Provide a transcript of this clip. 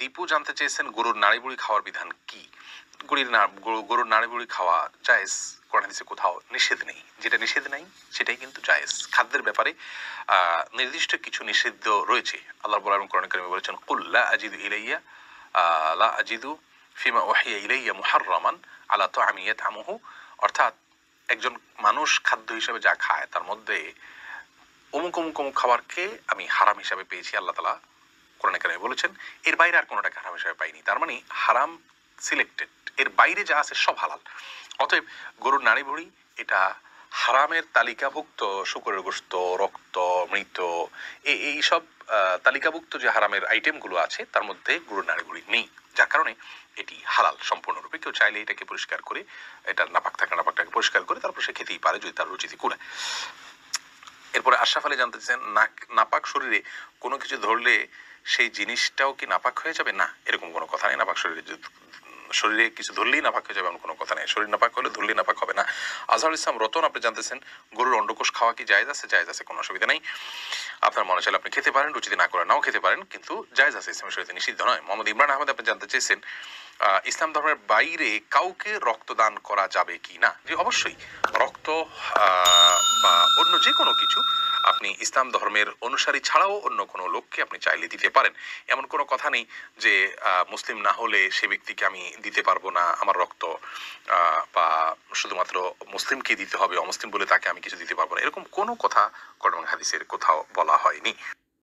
দীপু জানতে চেয়েছেন গরুর নাড়িবুড়ি খাওয়ার বিধান কি গরুর গরুর নাড়িবুড়ি খাওয়া জায়েজ কোরআনিসে কোথাও নিষেধ নেই যেটা নিষেধ নেই সেটাই কিন্তু জায়েজ খাদ্যের ব্যাপারে নির্দিষ্ট কিছু নিষিদ্ধ রয়েছে আল্লাহ বলার কোরআন করিমে বলেছেন কুল্লা আজিদ ইলাইয়া লা আজিদু ফিমা ওয়াহিয়া ইলাইয়া রহমান আলা তো আমিয়া থামুহু অর্থাৎ একজন মানুষ খাদ্য হিসাবে যা খায় তার মধ্যে অমুক অমুক অমুক খাবারকে আমি হারাম হিসাবে পেয়েছি আল্লাহ তালা কোরআন বলেছেন এর বাইরে আর কোনোটাকে হারাম হিসাবে পাইনি তার মানে হারাম সিলেক্টেড এর বাইরে যা আছে সব হালাল অতএব গরুর নাড়ি ভুড়ি এটা হারামের তালিকাভুক্ত শুকুরের গোস্ত রক্ত মৃত এই সব তালিকাভুক্ত যে হারামের আইটেমগুলো আছে তার মধ্যে গরুর নাড়ি ভুড়ি নেই যার কারণে এটি হালাল সম্পূর্ণরূপে কেউ চাইলে এটাকে পরিষ্কার করে এটা নাপাক থাকা নাপাকটাকে পরিষ্কার করে তারপর সে খেতেই পারে যদি তার রুচিতে করে এরপরে আশরাফ আলী জানতে চান নাক নাপাক শরীরে কোনো কিছু ধরলে সেই জিনিসটাও কি নাপাক হয়ে যাবে না এরকম কোনো কথা নেই নাপাক শরীরে শরীরে কিছু ধরলেই নাপাক হয়ে যাবে এমন কোনো কথা নেই শরীর নাপাক হলে ধরলেই নাপাক হবে না আজহারুল ইসলাম রতন আপনি জানতেছেন গরুর অন্ডকোষ খাওয়া কি জায়জ আছে জায়জ আছে কোনো অসুবিধা নেই আপনার মনে চাইলে আপনি খেতে পারেন রুচিতে না করে নাও খেতে পারেন কিন্তু জায়জ আছে ইসলামের শরীরে নিষিদ্ধ নয় মোহাম্মদ ইমরান আহমেদ আপনি জানতে চেয়েছেন ইসলাম ধর্মের বাইরে কাউকে রক্তদান করা যাবে কি না যে অবশ্যই রক্ত বা ইসলাম ধর্মের অনুসারী ছাড়াও অন্য কোনো লোককে আপনি চাইলে দিতে পারেন এমন কোনো কথা নেই যে মুসলিম না হলে সে ব্যক্তিকে আমি দিতে পারবো না আমার রক্ত বা শুধুমাত্র মুসলিমকে দিতে হবে অমুসলিম বলে তাকে আমি কিছু দিতে পারবো না এরকম কোনো কথা কোরআন হাদিসের কোথাও বলা হয়নি